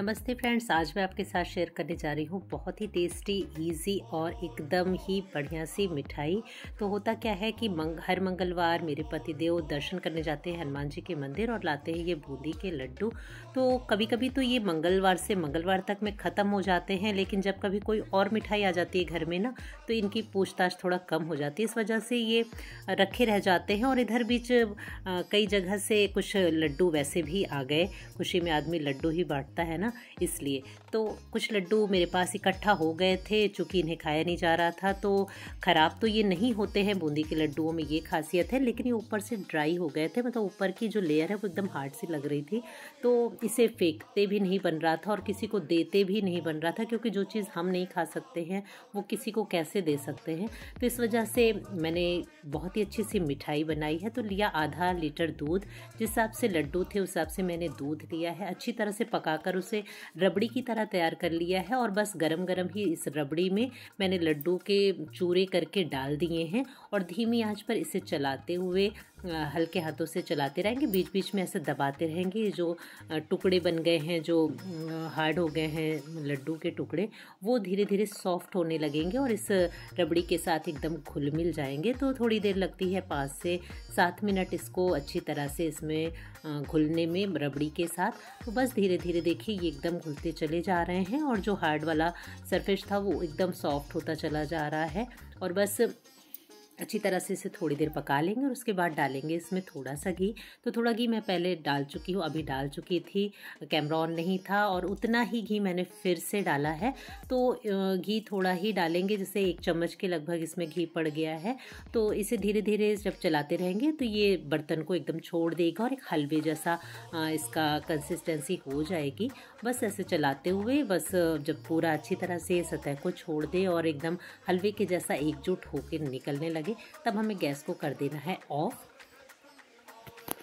नमस्ते फ्रेंड्स आज मैं आपके साथ शेयर करने जा रही हूँ बहुत ही टेस्टी इजी और एकदम ही बढ़िया सी मिठाई तो होता क्या है कि मंग, हर मंगलवार मेरे पतिदेव दर्शन करने जाते हैं हनुमान जी के मंदिर और लाते हैं ये बूंदी के लड्डू तो कभी कभी तो ये मंगलवार से मंगलवार तक में ख़त्म हो जाते हैं लेकिन जब कभी कोई और मिठाई आ जाती है घर में ना तो इनकी पूछताछ थोड़ा कम हो जाती है इस वजह से ये रखे रह जाते हैं और इधर बीच कई जगह से कुछ लड्डू वैसे भी आ गए खुशी में आदमी लड्डू ही बांटता है ना ना इसलिए तो कुछ लड्डू मेरे पास इकट्ठा हो गए थे चूँकि इन्हें खाया नहीं जा रहा था तो ख़राब तो ये नहीं होते हैं बूंदी के लड्डुओं में ये खासियत है लेकिन ये ऊपर से ड्राई हो गए थे मतलब ऊपर की जो लेयर है वो एकदम हार्ड सी लग रही थी तो इसे फेंकते भी नहीं बन रहा था और किसी को देते भी नहीं बन रहा था क्योंकि जो चीज़ हम नहीं खा सकते हैं वो किसी को कैसे दे सकते हैं तो इस वजह से मैंने बहुत ही अच्छी सी मिठाई बनाई है तो लिया आधा लीटर दूध जिस हिसाब से लड्डू थे उस हिसाब से मैंने दूध लिया है अच्छी तरह से पकाकर उसे से रबड़ी की तरह तैयार कर लिया है और बस गरम गरम ही इस रबड़ी में मैंने लड्डू के चूरे करके डाल दिए हैं और धीमी आंच पर इसे चलाते हुए हल्के हाथों से चलाते रहेंगे बीच बीच में ऐसे दबाते रहेंगे जो टुकड़े बन गए हैं जो हार्ड हो गए हैं लड्डू के टुकड़े वो धीरे धीरे सॉफ्ट होने लगेंगे और इस रबड़ी के साथ एकदम घुल मिल जाएंगे तो थोड़ी देर लगती है पाँच से सात मिनट इसको अच्छी तरह से इसमें घुलने में रबड़ी के साथ तो बस धीरे धीरे देखिए ये एकदम घुलते चले जा रहे हैं और जो हार्ड वाला सरफेस था वो एकदम सॉफ्ट होता चला जा रहा है और बस अच्छी तरह से इसे थोड़ी देर पका लेंगे और उसके बाद डालेंगे इसमें थोड़ा सा घी तो थोड़ा घी मैं पहले डाल चुकी हूँ अभी डाल चुकी थी कैमरा ऑन नहीं था और उतना ही घी मैंने फिर से डाला है तो घी थोड़ा ही डालेंगे जैसे एक चम्मच के लगभग इसमें घी पड़ गया है तो इसे धीरे धीरे जब चलाते रहेंगे तो ये बर्तन को एकदम छोड़ देगा और एक हलवे जैसा इसका कंसिस्टेंसी हो जाएगी बस ऐसे चलाते हुए बस जब पूरा अच्छी तरह से सतह को छोड़ दे और एकदम हलवे के जैसा एकजुट होकर निकलने लगे लेंगे तब हमें गैस को कर देना है ऑफ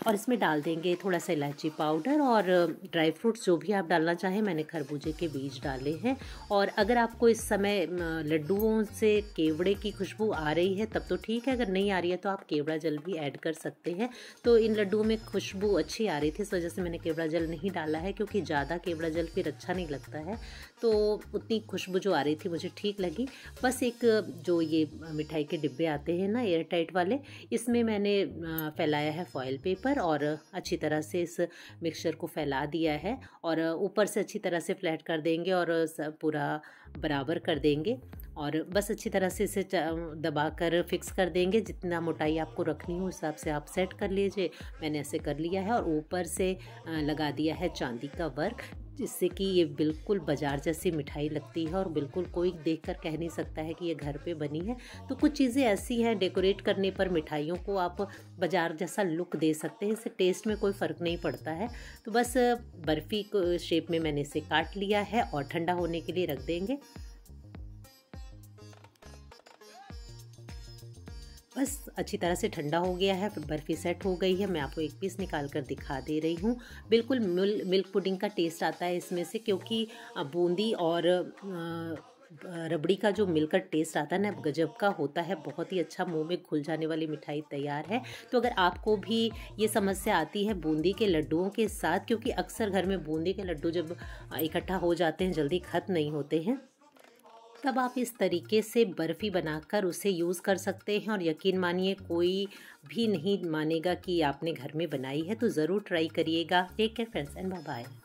और इसमें डाल देंगे थोड़ा सा इलायची पाउडर और ड्राई फ्रूट्स जो भी आप डालना चाहें मैंने खरबूजे के बीज डाले हैं और अगर आपको इस समय लड्डुओं से केवड़े की खुशबू आ रही है तब तो ठीक है अगर नहीं आ रही है तो आप केवड़ा जल भी ऐड कर सकते हैं तो इन लड्डुओं में खुशबू अच्छी आ रही थी इस वजह से मैंने केवड़ा जल नहीं डाला है क्योंकि ज़्यादा केवड़ा जल फिर अच्छा नहीं लगता है तो उतनी खुशबू जो आ रही थी मुझे ठीक लगी बस एक जो ये मिठाई के डिब्बे आते हैं ना एयर टाइट वाले इसमें मैंने फैलाया है फॉयल पेपर पर और अच्छी तरह से इस मिक्सचर को फैला दिया है और ऊपर से अच्छी तरह से फ्लैट कर देंगे और पूरा बराबर कर देंगे और बस अच्छी तरह से इसे दबा कर फिक्स कर देंगे जितना मोटाई आपको रखनी हो उस हिसाब से आप सेट कर लीजिए मैंने ऐसे कर लिया है और ऊपर से लगा दिया है चांदी का वर्क जिससे कि ये बिल्कुल बाज़ार जैसी मिठाई लगती है और बिल्कुल कोई देख कर कह नहीं सकता है कि ये घर पे बनी है तो कुछ चीज़ें ऐसी हैं डेकोरेट करने पर मिठाइयों को आप बाज़ार जैसा लुक दे सकते हैं इससे टेस्ट में कोई फ़र्क नहीं पड़ता है तो बस बर्फ़ी शेप में मैंने इसे काट लिया है और ठंडा होने के लिए रख देंगे बस अच्छी तरह से ठंडा हो गया है बर्फ़ी सेट हो गई है मैं आपको एक पीस निकाल कर दिखा दे रही हूँ बिल्कुल मिल, मिल्क पुडिंग का टेस्ट आता है इसमें से क्योंकि बूंदी और रबड़ी का जो मिलकर टेस्ट आता है ना गजब का होता है बहुत ही अच्छा मुंह में घुल जाने वाली मिठाई तैयार है तो अगर आपको भी ये समस्या आती है बूंदी के लड्डुओं के साथ क्योंकि अक्सर घर में बूंदी के लड्डू जब इकट्ठा हो जाते हैं जल्दी ख़त्म नहीं होते हैं तब आप इस तरीके से बर्फ़ी बनाकर उसे यूज़ कर सकते हैं और यकीन मानिए कोई भी नहीं मानेगा कि आपने घर में बनाई है तो ज़रूर ट्राई करिएगा take care friends and bye